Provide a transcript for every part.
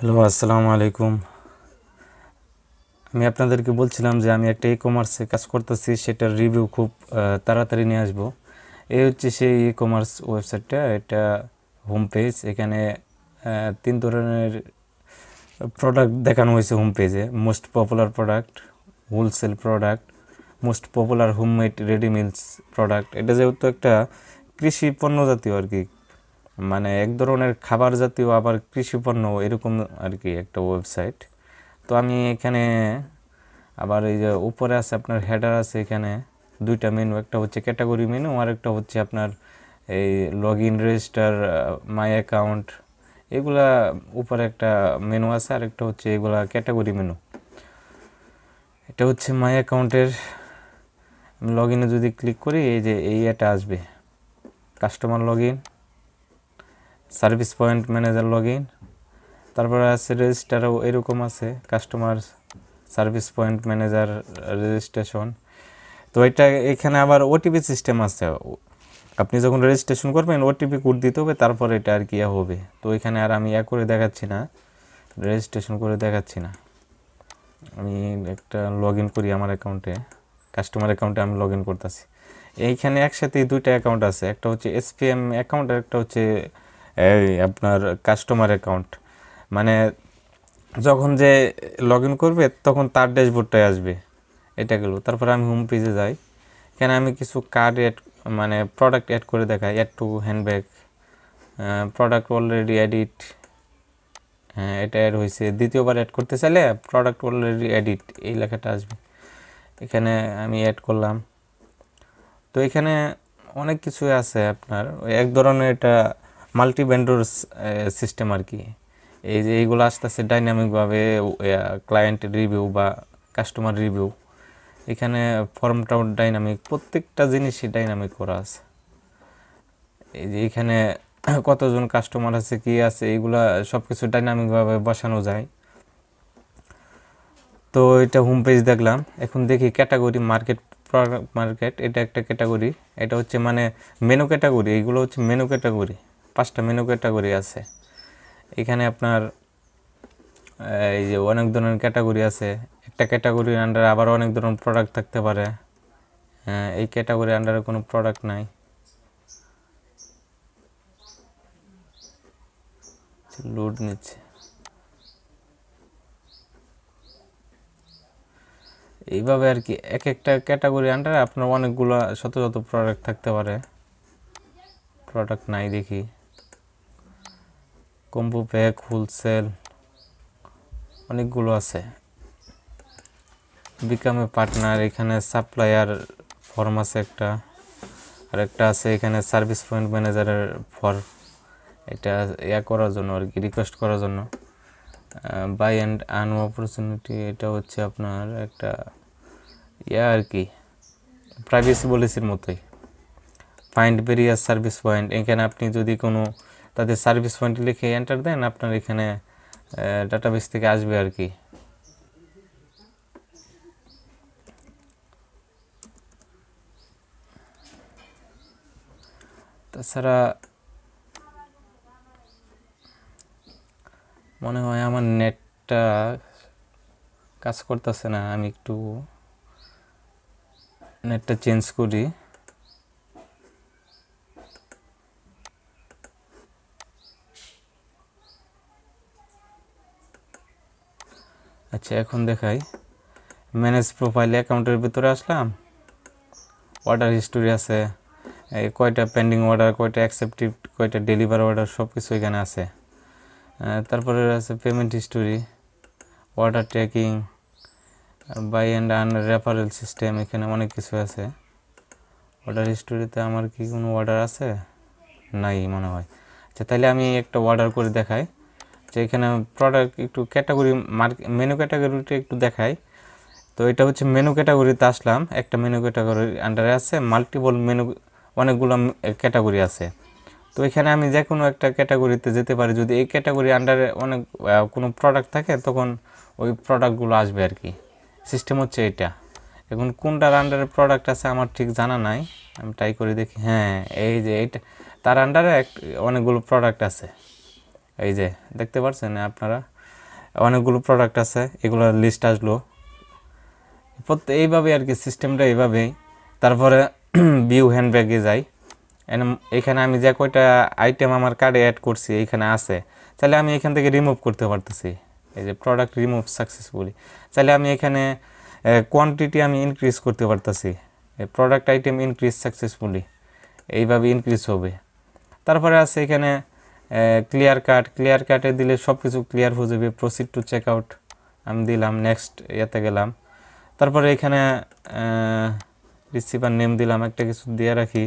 hello আসসালামু আলাইকুম আমি আপনাদেরকে বলছিলাম যে আমি একটা ই কমার্সে কাজ করতেছি সেটার রিভিউ খুব তাড়াতাড়ি নিয়ে আসবো এই হচ্ছে সেই ই কমার্স ওয়েবসাইটটা এটা হোম পেজ এখানে তিন ধরনের প্রোডাক্ট দেখানো হয়েছে হোম পেজে most popular product wholesale product most popular home made ready meals product এটা যেহেতু একটা কৃষি পণ্য জাতীয় আর কি মানে এক ধরনের খাবার জাতীয় আবার কৃষি পণ্য এরকম আর কি একটা ওয়েবসাইট তো আমি এখানে আবার এই যে উপরে আছে আপনার হেডার আছে এখানে দুইটা মেনু একটা হচ্ছে ক্যাটাগরি মেনু আর একটা হচ্ছে আপনার এই log in register my account এগুলা উপরে একটা মেনু আছে আর একটা হচ্ছে এগুলা ক্যাটাগরি মেনু এটা হচ্ছে মাই অ্যাকাউন্টের লগ ইনে যদি ক্লিক করি এই যে এই এটা আসবে customer log in service point manager log in তারপরে আছে রেজিস্টারও এরকম আছে customer service point manager registration তো এটা এখানে আবার ওটিপি সিস্টেম আছে আপনি যখন রেজিস্ট্রেশন করবেন ওটিপি কোড দিতে হবে তারপর এটা আর কি হবে তো এখানে আর আমি ইয়া করে দেখাচ্ছি না রেজিস্ট্রেশন করে দেখাচ্ছি না আমি একটা লগ ইন করি আমার অ্যাকাউন্টে কাস্টমার অ্যাকাউন্টে আমি লগ ইন করতেছি এইখানে একসাথে দুইটা অ্যাকাউন্ট আছে একটা হচ্ছে এসপিএম অ্যাকাউন্ট আর একটা হচ্ছে এই আপনার কাস্টমার অ্যাকাউন্ট মানে যখন যে লগ করবে তখন তার ড্যাশবোর্ডটাই আসবে এটা গেলো তারপর আমি হোম পেজে যাই এখানে আমি কিছু কার্ড অ্যাড মানে প্রোডাক্ট অ্যাড করে দেখাই add to handbag product already edit হ্যাঁ এটা অ্যাড হয়েছে দ্বিতীয়বার অ্যাড করতে চাইলে প্রোডাক্ট অলরেডি এডিট এই লেখাটা আসবে এখানে আমি অ্যাড করলাম তো এখানে অনেক কিছুই আছে আপনার এক ধরনের এটা মাল্টি ব্যান্ডোর সিস্টেম আর কি এই যে এইগুলো আসতেছে ডাইনামিকভাবে ক্লায়েন্ট রিভিউ বা কাস্টমার রিভিউ এখানে ফর্মটাও ডাইনামিক প্রত্যেকটা জিনিসই ডাইনামিক করা আছে এই যে এখানে কতজন কাস্টমার আছে কি আছে এইগুলা সব কিছু ডাইনামিকভাবে বসানো যায় তো এটা হোম পেজ দেখলাম এখন দেখি ক্যাটাগরি মার্কেট প্রোডাক্ট মার্কেট এটা একটা ক্যাটাগরি এটা হচ্ছে মানে মেনু ক্যাটাগরি এইগুলো হচ্ছে মেনু ক্যাটাগরি পাঁচটা মেনু ক্যাটাগরি আছে এখানে আপনার এই যে অনেক ধরনের ক্যাটাগরি আছে একটা ক্যাটাগরির আন্ডারে আবার অনেক ধরনের প্রোডাক্ট থাকতে পারে হ্যাঁ এই ক্যাটাগরির আন্ডারে কোনো প্রোডাক্ট নাই লোড নিচ্ছে এইভাবে আর কি এক একটা ক্যাটাগরি আন্ডারে আপনার অনেকগুলো শত শত প্রোডাক্ট থাকতে পারে প্রোডাক্ট নাই দেখি কম্বো ব্যাগ হোলসেল অনেকগুলো আছে বিকামে পার্টনার এখানে সাপ্লায়ার ফর্ম আছে একটা আর একটা আছে এখানে সার্ভিস পয়েন্ট ম্যানেজারের ফর্ম এটা ইয়া করার জন্য আর কি রিকোয়েস্ট করার জন্য বাই অ্যান্ড আন অপরচুনিটি এটা হচ্ছে আপনার একটা ইয়া আর কি প্রাইভেসি পলিসির মতোই ফাইন্ড বেরিয়ার সার্ভিস পয়েন্ট এখানে আপনি যদি কোনো তাদের সার্ভিস পয়েন্ট লিখে এন্টার দেন আপনার এখানে ডাটাবেস থেকে আসবে আর কি তাছাড়া মনে হয় আমার নেটটা কাজ করতেছে না আমি একটু নেটটা চেঞ্জ করি আচ্ছা এখন দেখাই ম্যানেজ প্রোফাইল অ্যাকাউন্টের ভিতরে আসলাম অর্ডার হিস্টোরি আছে কয়টা পেন্ডিং অর্ডার কয়টা অ্যাকসেপ্টিভ কয়টা ডেলিভার অর্ডার সব কিছু এখানে আছে তারপরে আছে payment history order tracking buy and earn referral system এখানে অনেক কিছু আছে অর্ডার হিস্টোরিতে আমার কি কোনো অর্ডার আছে নাই মনে হয় আচ্ছা তাহলে আমি একটা অর্ডার করে দেখাই যে এখানে প্রোডাক্ট একটু ক্যাটাগরি মার্ক মেনু ক্যাটাগরিটা একটু দেখাই তো এটা হচ্ছে মেনু ক্যাটাগরিতে আসলাম একটা মেনু ক্যাটাগরির আন্ডারে আছে মাল্টিপল মেনু অনেকগুলো ক্যাটাগরি আছে তো এখানে আমি যে কোনো একটা ক্যাটাগরিতে যেতে পারি যদি এই ক্যাটাগরি আন্ডারে অনেক কোনো প্রোডাক্ট থাকে তখন ওই প্রোডাক্টগুলো আসবে আর কি সিস্টেম হচ্ছে এটা এখন কোনটার আন্ডারে প্রোডাক্ট আছে আমার ঠিক জানা নাই আমি ট্রাই করে দেখি হ্যাঁ এই যে এইটা তার আন্ডারে অনেকগুলো প্রোডাক্ট আছে এই যে দেখতে পাচ্ছেন আপনারা অনেকগুলো প্রোডাক্ট আছে এগুলোর লিস্ট আসলো প্রত্যেক এইভাবে আর কি সিস্টেমটা এইভাবেই তারপরে ভিউ হ্যান্ডব্যাগে যাই এখানে আমি যে কয়টা আইটেম আমার কার্ডে অ্যাড করছি এইখানে আছে তাহলে আমি এখান থেকে রিমুভ করতে পারতেছি এই যে প্রোডাক্ট রিমুভ সাকসেসফুলি তাহলে আমি এখানে কোয়ান্টিটি আমি ইনক্রিজ করতে পারতেছি প্রোডাক্ট আইটেম ইনক্রিজ সাকসেসফুলি এইভাবে ইনক্রিজ হবে তারপরে আছে এখানে ক্লিয়ার কাট ক্লিয়ার কাটে দিলে সব কিছু ক্লিয়ার হয়ে যাবে প্রসিড টু চেক আউট আমি দিলাম নেক্সট ইয়েতে গেলাম তারপরে এখানে রিসিভার নেম দিলাম একটা কিছু দিয়ে রাখি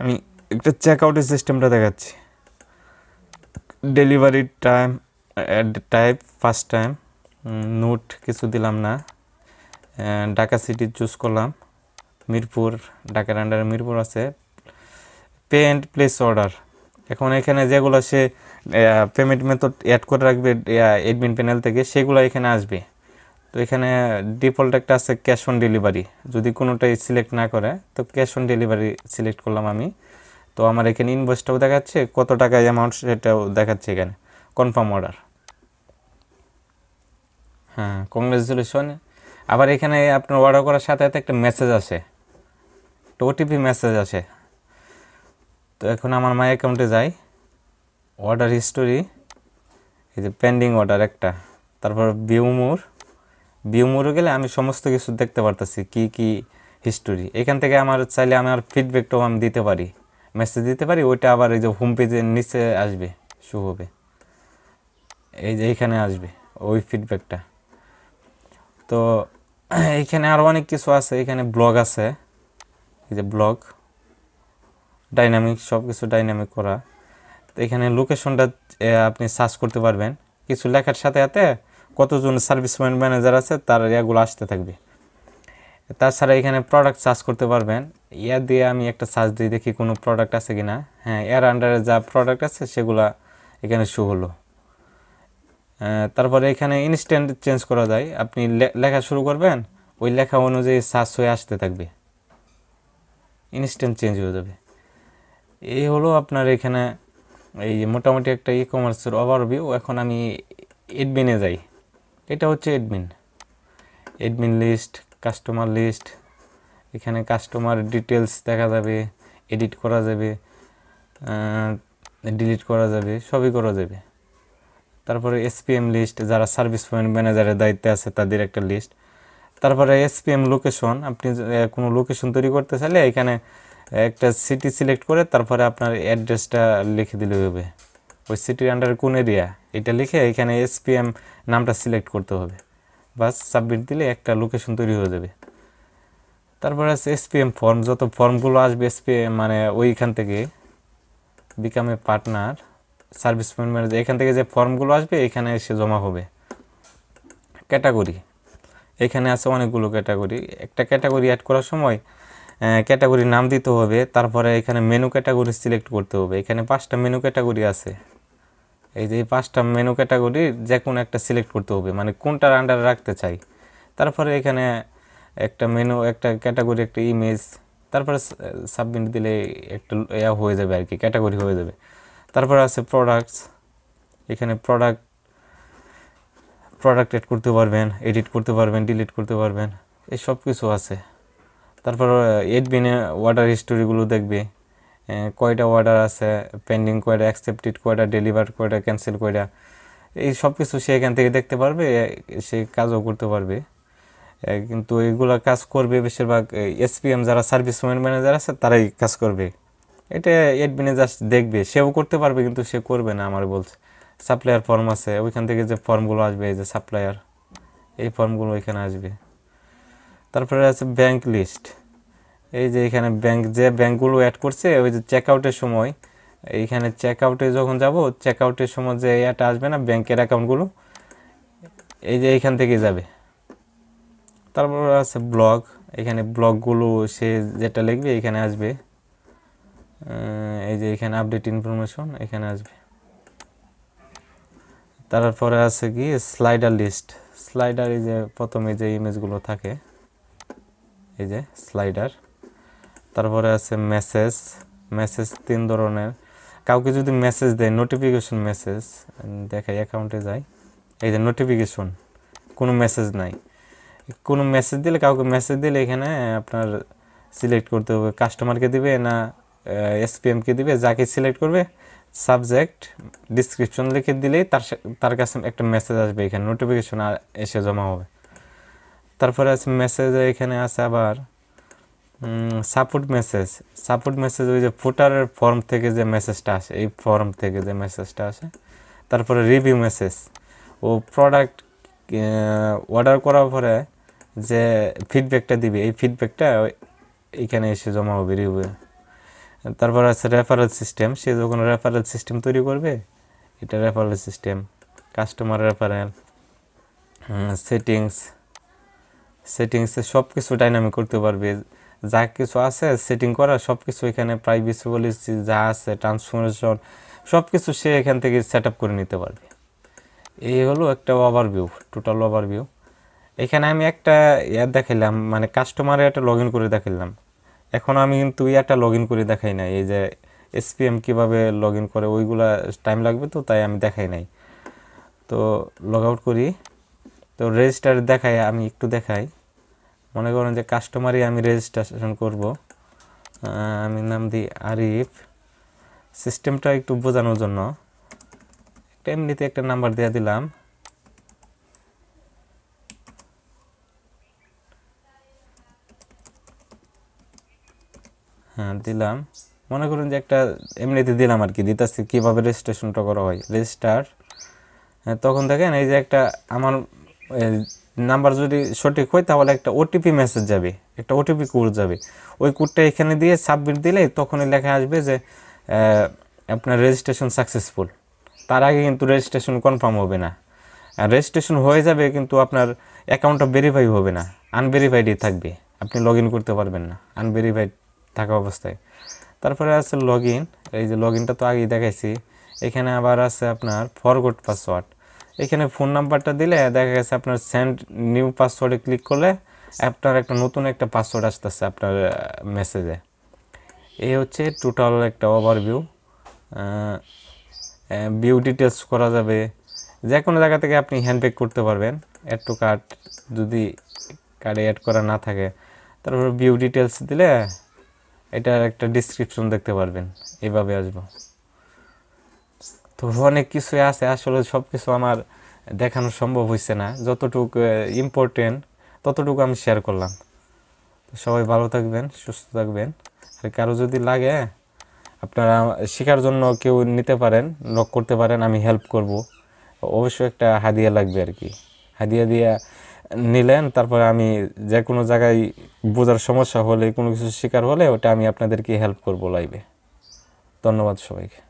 আমি একটা চেক আউটের সিস্টেমটা দেখাচ্ছি delivery time type first time note কিছু দিলাম না ঢাকা সিটি চুজ করলাম মিরপুর ঢাকার আন্ডারে মিরপুর আছে পে অ্যান্ড প্লেস অর্ডার এখন এখানে যেগুলো সে পেমেন্ট মেথড অ্যাড করে রাখবে এডমিন প্যানেল থেকে সেগুলো এখানে আসবে তো এখানে ডিফল্ট একটা আছে ক্যাশ অন ডেলিভারি যদি কোনোটাই সিলেক্ট না করে তো ক্যাশ অন ডেলিভারি সিলেক্ট করলাম আমি তো আমার এখানে ইনভয়েসটাও দেখাচ্ছে কত টাকা অ্যামাউন্ট সেটাও দেখাচ্ছে এখানে কনফার্ম অর্ডার হ্যাঁ কংগ্রেচুলেশন আবার এখানে আপনার অর্ডার করার সাথে সাথে একটা মেসেজ আসে ওটিপি মেসেজ আসে তো এখন আমার মাই অ্যাকাউন্টে যাই অর্ডার হিস্টোরি এই যে পেন্ডিং অর্ডার একটা তারপর বিউমোর বিউমোরে গেলে আমি সমস্ত কিছু দেখতে পারতেছি কি কি হিস্টোরি এখান থেকে আমার চাইলে আমার ফিডব্যাকটাও আমি দিতে পারি মেসেজ দিতে পারি ওইটা আবার এই যে হোম পেজের নিচে আসবে শু হবে এই যে এইখানে আসবে ওই ফিডব্যাকটা তো এইখানে আরও অনেক কিছু আছে এখানে ব্লগ আছে এই যে ব্লগ ডাইনামিক সব কিছু ডাইনামিক করা তো এখানে লোকেশনটা আপনি সার্চ করতে পারবেন কিছু লেখার সাথে সাথে কতজন সার্ভিস পয়েন্ট ম্যানেজার আছে তার এগুলো আসতে থাকবে তাছাড়া এখানে প্রোডাক্ট সার্চ করতে পারবেন ইয়া দিয়ে আমি একটা সার্চ দিয়ে দেখি কোনো প্রোডাক্ট আছে কি না হ্যাঁ এর আন্ডারে যা প্রোডাক্ট আছে সেগুলা এখানে শো হলো তারপরে এখানে ইনস্ট্যান্ট চেঞ্জ করা যায় আপনি লেখা শুরু করবেন ওই লেখা অনুযায়ী সার্চ হয়ে আসতে থাকবে ইনস্ট্যান্ট চেঞ্জ হয়ে যাবে এই হলো আপনার এখানে এই যে মোটামুটি একটা ই কমার্সের ওভারভিউ এখন আমি এডমিনে যাই এটা হচ্ছে admin admin list customer list এখানে কাস্টমার ডিটেলস দেখা যাবে এডিট করা যাবে ডিলিট করা যাবে সবই করা যাবে তারপরে এসপিএম লিস্ট যারা সার্ভিস পয়েন্ট ম্যানেজারের দায়িত্বে আছে তাদের একটা লিস্ট তারপরে এসপিএম লোকেশন আপনি কোনো লোকেশন তৈরি করতে চাইলে এখানে একটা সিটি সিলেক্ট করে তারপরে আপনার অ্যাড্রেসটা লিখে দিলে হবে ওই সিটির আন্ডারে কোন এরিয়া এটা লিখে এখানে এসপিএম নামটা সিলেক্ট করতে হবে বাস সাবমিট দিলে একটা লোকেশন তৈরি হয়ে যাবে তারপরে আছে এসপিএম ফর্ম যত ফর্মগুলো আসবে এসপিএম মানে ওইখান থেকে become a partner service point manager এখান থেকে যে ফর্মগুলো আসবে এখানে এসে জমা হবে ক্যাটাগরি এখানে আছে অনেকগুলো ক্যাটাগরি একটা ক্যাটাগরি অ্যাড করার সময় ক্যাটাগরির নাম দিতে হবে তারপরে এখানে মেনু ক্যাটাগরি সিলেক্ট করতে হবে এখানে পাঁচটা মেনু ক্যাটাগরি আছে এই যে পাঁচটা মেনু ক্যাটাগরি যে কোনো একটা সিলেক্ট করতে হবে মানে কোনটার আন্ডারে রাখতে চাই তারপরে এখানে একটা মেনু একটা ক্যাটাগরি একটা ইমেজ তারপরে সাবমিট দিলে একটা ইয়া হয়ে যাবে আর কি ক্যাটাগরি হয়ে যাবে তারপরে আছে প্রোডাক্টস এখানে প্রোডাক্ট প্রোডাক্ট এড করতে পারবেন এডিট করতে পারবেন ডিলিট করতে পারবেন এই সব কিছু আছে তারপর এডবিনে ওয়াটার হিস্টোরিগুলো দেখবে কয়টা অর্ডার আছে পেন্ডিং কয়টা অ্যাকসেপ্টেড কয়টা ডেলিভার কয়টা ক্যান্সেল কয়টা এই সব কিছু সে এখান থেকে দেখতে পারবে সে কাজও করতে পারবে কিন্তু এইগুলো কাজ করবে বেশিরভাগ এসপিএম যারা সার্ভিস ম্যানেজার আছে তারাই কাজ করবে এটা এডবিনে জাস্ট দেখবে সেও করতে পারবে কিন্তু সে করবে না আমার বলছে সাপ্লায়ার ফর্ম আছে ওইখান থেকে যে ফর্মগুলো আসবে এই যে সাপ্লায়ার এই ফর্মগুলো ওইখানে আসবে তারপরে আছে ব্যাংক লিস্ট এই যে এখানে ব্যাংক যে ব্যাংকগুলো অ্যাড করছে ওই যে চেক আউটের সময় এইখানে চেক আউটে যখন যাব চেক আউটের সময় যে এটা আসবে না ব্যাংকের অ্যাকাউন্টগুলো এই যে এইখান থেকে যাবে তারপর আছে ব্লগ এখানে ব্লগগুলো সে যেটা লিখবে এখানে আসবে এই যে এখানে আপডেট ইনফরমেশন এখানে আসবে তারপরে আছে কি স্লাইডার লিস্ট স্লাইডার এই যে প্রথমে যে ইমেজগুলো থাকে এই যে স্লাইডার তারপরে আছে মেসেজ মেসেজ তিন ধরনের কাউকে যদি মেসেজ দেয় নোটিফিকেশন মেসেজ দেখাই অ্যাকাউন্টে যাই এই যে নোটিফিকেশন কোনো মেসেজ নাই কোনো মেসেজ দিলে কাউকে মেসেজ দিলে এখানে আপনার সিলেক্ট করতে হবে কাস্টমারকে দিবে না এসপিএমকে দিবে যাকে সিলেক্ট করবে সাবজেক্ট ডিসক্রিপশন লিখে দিলেই তার তার কাছে একটা মেসেজ আসবে এখানে নোটিফিকেশন এসে জমা হবে তারপরে আছে মেসেজে এখানে আছে আবার সাপোর্ট মেসেজ সাপোর্ট মেসেজ ওই যে ফুটারের ফর্ম থেকে যে মেসেজটা আসে এই ফর্ম থেকে যে মেসেজটা আসে তারপরে রিভিউ মেসেজ ও প্রোডাক্ট অর্ডার করার পরে যে ফিডব্যাকটা দিবে এই ফিডব্যাকটা এখানে এসে জমা হবে রিভিউ তারপর আছে রেফারেল সিস্টেম সে যখন রেফারেল সিস্টেম তৈরি করবে এটা referral system customer referral settings সেটিংসে সব কিছু ডাইনামিক করতে পারবে যা কিছু আছে সেটিং করা সব কিছু এখানে প্রাইভেসি পলিসি যা আছে ট্রান্সফরমেশন সব কিছু সে এখান থেকে সেট করে নিতে পারবে এই হলো একটা ওভারভিউ টোটাল ওভারভিউ এখানে আমি একটা ইয়ার দেখাইলাম মানে কাস্টমারে একটা লগ ইন করে দেখাইলাম এখন আমি কিন্তু ইয়ারটা লগ ইন করে দেখাই নাই এই যে এসপিএম কীভাবে লগ ইন করে ওইগুলা টাইম লাগবে তো তাই আমি দেখাই নাই তো লগ আউট করি তো রেজিস্টার দেখাই আমি একটু দেখাই মনে করেন যে কাস্টমারই আমি রেজিস্ট্রেশন করব আমি নাম দিই আরিফ সিস্টেমটা একটু বোঝানোর জন্য একটা এমনিতে একটা নাম্বার দিয়ে দিলাম হ্যাঁ দিলাম মনে করুন যে একটা এমনিতে দিলাম আর কি দিতাছি কীভাবে রেজিস্ট্রেশনটা করা হয় রেজিস্টার হ্যাঁ, তখন দেখেন এই যে একটা আমার নাম্বার যদি সঠিক হয় তাহলে একটা ওটিপি মেসেজ যাবে একটা ওটিপি কোড যাবে ওই কোডটা এখানে দিয়ে সাবমিট দিলে তখনই লেখা আসবে যে আপনার রেজিস্ট্রেশন সাকসেসফুল তার আগে কিন্তু রেজিস্ট্রেশন কনফার্ম হবে না রেজিস্ট্রেশন হয়ে যাবে কিন্তু আপনার অ্যাকাউন্টটা ভেরিফাই হবে না আনভেরিফাইডই থাকবে আপনি লগ করতে পারবেন না আনভেরিফাইড থাকা অবস্থায় তারপরে আছে লগ এই যে লগ তো আগেই দেখাইছি এখানে আবার আছে আপনার ফরগোড পাসওয়ার্ড এখানে ফোন নাম্বারটা দিলে দেখা গেছে আপনার সেন্ড নিউ পাসওয়ার্ডে ক্লিক করলে আপনার একটা নতুন একটা পাসওয়ার্ড আসতেছে আপনার মেসেজে এই হচ্ছে টোটাল একটা ওভারভিউ ভিউ ডিটেলস করা যাবে যে কোনো জায়গা থেকে আপনি হ্যান্ডব্যাগ করতে পারবেন অ্যাড টু কার্ড যদি কার্ডে অ্যাড করা না থাকে তারপর ভিউ ডিটেলস দিলে এটার একটা ডিসক্রিপশন দেখতে পারবেন এভাবে আসবো তো অনেক কিছুই আছে আসলে সব কিছু আমার দেখানো সম্ভব হয়েছে না যতটুকু ইম্পর্টেন্ট ততটুকু আমি শেয়ার করলাম সবাই ভালো থাকবেন সুস্থ থাকবেন আর কারো যদি লাগে আপনারা শেখার জন্য কেউ নিতে পারেন লক করতে পারেন আমি হেল্প করব অবশ্যই একটা হাদিয়া লাগবে আর কি হাদিয়া দিয়ে নিলেন তারপরে আমি যে কোনো জায়গায় বোঝার সমস্যা হলে কোনো কিছু শিকার হলে ওটা আমি আপনাদেরকে হেল্প করব লাইভে ধন্যবাদ সবাইকে